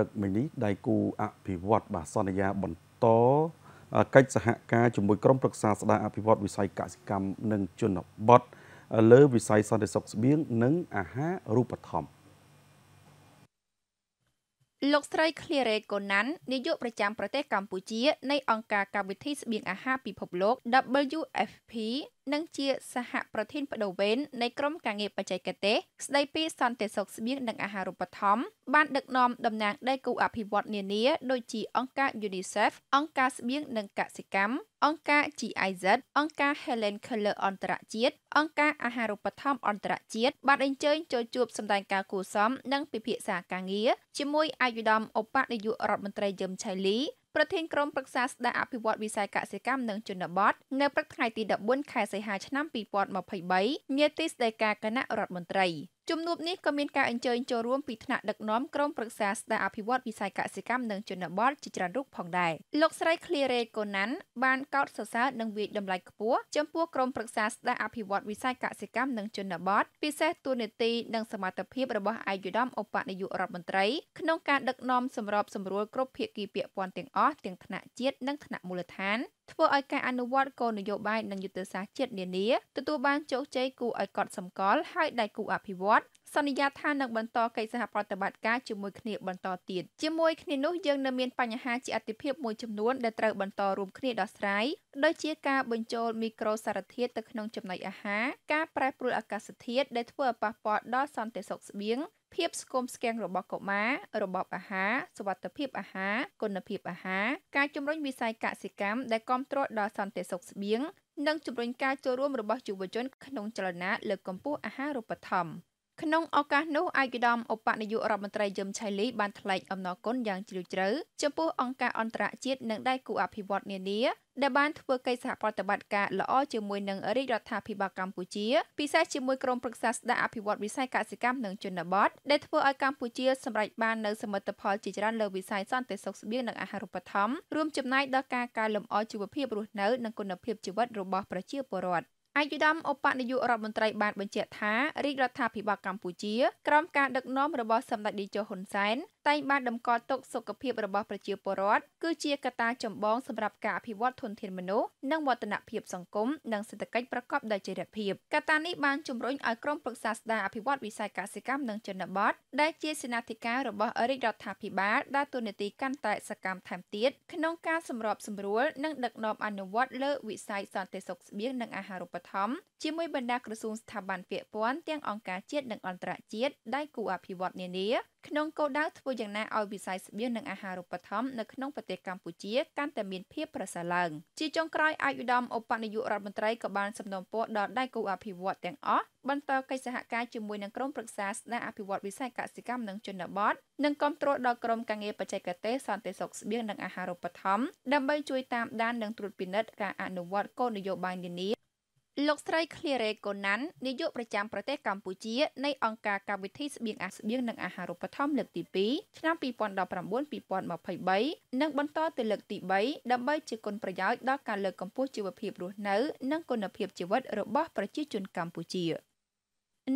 ទឹកមីនេះដៃគូអភិវឌ្ឍបាទសន្យា បន្តកិច្ចសហការជាមួយក្រុមប្រឹក្សាស្ដារអភិវឌ្ឍវិស័យកសិកម្មនិងជនបទលើវិស័យសន្តិសុខស្បៀងនិងអាហាររូបត្ថម្ភលោកស្រីឃ្លីរ៉េកូណាន់នាយកប្រចាំប្រទេសកម្ពុជា នៃអង្គការកម្មវិធីស្បៀងអាហារពិភពលោក WFP និងជាសហប្រធានបដូវវេននៃក្រុមការងារបច្ចេកទេសស្ដីពីសន្តិសុខស្បៀងនិងអាហារូបត្ថម្ភបានដឹកនាំតំណាងដៃគូអភិវឌ្ឍន៍នានាដូចជាអង្គការ UNICEF អង្គការស្បៀងនិងកសិកម្មអង្គការ GIZ អង្គការ Helen Keller អន្តរជាតិអង្គការអាហារូបត្ថម្ភអន្តរជាតិបានអញ្ជើញចូលជួបសម្ដែងការគួរសមនិងពិភាក្សាការងារជាមួយអាយុធមឧបនាយករដ្ឋមន្ត្រីយឹមឆៃលីប្រធានក្រុមប្រឹក្សាស្ដារអភិវឌ្ឍវិស័យកសិកម្មនិងជនបទនៅព្រឹកថ្ងៃទី14ខែសីហាឆ្នាំ2023នាទីស្ដីការគណៈរដ្ឋមន្ត្រីជំនួបនេះក៏មានការអញ្ជើញចូលរួមពីថ្នាក់ដឹកនាំក្រមប្រឹក្សាស្ដារអភិវឌ្ឍវិស័យកសិកម្មនិងជនបទជាច្រើនរូបផងដែរលោកស្រីឃ្លីរ៉េកូណាន់បានកោតសរសើរនិងវាយតម្លៃខ្ពស់ចំពោះក្រមប្រឹក្សាស្ដារអភិវឌ្ឍវិស័យកសិកម្មនិងជនបទពិសេសទូនីតិនិងសមត្ថភាពរបស់ឯកឧត្តមឧបនាយករដ្ឋមន្ត្រីក្នុងការដឹកនាំសម្របសម្រួលគ្រប់ភាគីពាក់ព័ន្ធទាំងអស់ទាំងថ្នាក់ជាតិនិងថ្នាក់មូលដ្ឋានធ្វើឲ្យការអនុវត្តគោលនយោបាយនិងយុទ្ធសាស្ត្រជាតិនានាទទួលបានជោគជ័យគួរឲ្យកត់សម្គាល់ហើយដៃគូអភិវឌ្ឍសន្យាថានឹងបន្តកិច្ចសហប្រតិបត្តិការជាមួយគ្នាបន្តទៀតជាមួយគ្នានោះយើងនៅមានបញ្ហាជាអតិភិបមួយចំនួនដែលត្រូវបន្តរួមគ្នាដោះស្រាយដូចជាការបញ្ចូលមីក្រូសារធាតុទៅក្នុងចំណីអាហារការប្រែប្រួលអាកាសធាតុដែលធ្វើឲ្យប៉ះពាល់ដល់សន្តិសុខស្បៀងភាពស្គមស្គាំងរបស់កុមាររបបអាហារសុវត្ថិភាពអាហារគុណភាពអាហារការជំរុញវិស័យកសិកម្មដែលគ្រប់គ្រងដល់សន្តិសុខស្បៀងនិងជំរុញការចូលរួមរបស់យុវជនក្នុងចលនាលើកកម្ពស់អាហារូបត្ថម្ភក្នុងឱកាសនោះឯកឧត្តមឧបនាយករដ្ឋមន្ត្រីយឹមឆៃលីបានថ្លែងអំណរគុណយ៉ាងជ្រាលជ្រៅចំពោះអង្គការអន្តរជាតិនិងដៃគូអភិវឌ្ឍន៍នានាដែលបានធ្វើកិច្ចសហប្រតិបត្តិការល្អជាមួយនឹងរាជរដ្ឋាភិបាលកម្ពុជា ពិសេសជាមួយក្រុមប្រឹក្សាស្ដារអភិវឌ្ឍវិស័យកសិកម្មនិងជនបទដែលធ្វើឲ្យកម្ពុជាសម្រេចបាននូវសមិទ្ធផលជាច្រើនលើវិស័យសន្តិសុខស្បៀងនិងអាហារូបត្ថម្ភរួមចំណែកដល់ការកែលម្អជីវភាពរស់នៅនិងគុណភាពជីវិតរបស់ប្រជាពលរដ្ឋ។អាយុដាមឧបនាយករដ្ឋមន្ត្រីបានបញ្ជាក់ថារាជរដ្ឋាភិបាលកម្ពុជាក្រោមការដឹកនាំរបស់សម្ដេចតេជោហ៊ុនសែនតែងបានតម្កល់ទុកសុខភាពរបស់ប្រជាពលរដ្ឋគឺជាកត្តាចម្បងសម្រាប់ការអភិវឌ្ឍធនធានមនុស្សនិងវឌ្ឍនភាពសង្គមនិងសេដ្ឋកិច្ចប្រកបដោយចីរភាពកត្តានេះបានជំរុញឲ្យក្រមប្រឹក្សាស្ដារអភិវឌ្ឍវិស័យកសិកម្មនិងជនបទដែលជាសេនាធិការរបស់រាជរដ្ឋាភិបាលដើរតួនាទីកាន់តែសកម្មថែមទៀតក្នុងការសម្របសម្រួលនិងដឹកនាំអនុវត្តលើវិស័យសន្តិសុខស្បៀងនិងអាហារូបត្ថម្ភជាមួយបណ្ដាក្រសួងស្ថាប័នពាក់ព័ន្ធទាំងអង្គការជាតិនិងអន្តរជាតិដៃគូអភិវឌ្ឍនានា ក្នុងគោលដៅធ្វើធ្វើយ៉ាងណាឲ្យវិស័យស្បៀងនិងអាហារូបត្ថម្ភនៅក្នុងប្រទេសកម្ពុជា កាន់តែមានភាពប្រសើរឡើងជាចុងក្រោយអាយុដំឧបនាយករដ្ឋមន្ត្រីក៏បានសំណូមពរដល់ដៃគូអភិវឌ្ឍទាំងអស់បន្តកិច្ចសហការជាមួយនឹងក្រមប្រឹក្សាស្ដារអភិវឌ្ឍវិស័យកសិកម្មនិងជនបទនិងគ្រប់គ្រងដល់ក្រមការងារបច្ចេកទេសសន្តិសុខស្បៀងនិងអាហារូបត្ថម្ភដើម្បីជួយតាមដាននិងត្រួតពិនិត្យការអនុវត្តគោលនយោបាយនានាលោកស្រី Cleare Konan នាយកប្រចាំប្រទេសកម្ពុជានៃអង្គការកម្មវិធីស្បៀងអាស្បៀងនិងអាហារូបត្ថម្ភលើកទី2ឆ្នាំ2019-2023និងបន្តទៅលើកទី3ដើម្បីជាគុណប្រយោជន៍ដល់ការលើកកម្ពស់ជីវភាពរស់នៅ និងគុណភាពជីវិតរបស់ប្រជាជនកម្ពុជា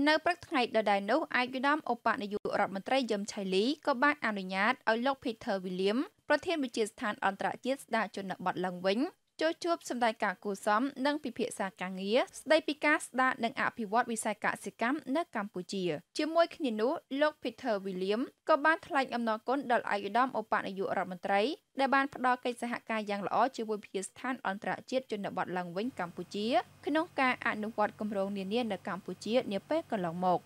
នៅព្រឹកថ្ងៃដដែលនោះឯកឧត្តមឧបនាយករដ្ឋមន្ត្រីយឹមឆៃលីក៏បានអនុញ្ញាតឲ្យលោក Peter William ប្រធានវិទ្យាស្ថានអន្តរជាតិស្ដារជនបទឡើងវិញចូលជួបសម្ដេចកាគូសំនិងពិភាក្សាការងារស្ដីពីការស្ដារនិងអភិវឌ្ឍវិស័យកសិកម្មនៅកម្ពុជាជាមួយគ្នានោះលោក Peter William ក៏បានថ្លែងអំណរគុណដល់ឯកឧត្តមឧបនាយករដ្ឋមន្ត្រីដែលបានផ្ដល់កិច្ចសហការយ៉ាងល្អជាមួយវិទ្យាស្ថានអន្តរជាតិជនបទឡើងវិញកម្ពុជា ក្នុងការអនុវត្តគម្រោងនានានៅកម្ពុជានាពេលកន្លងមក។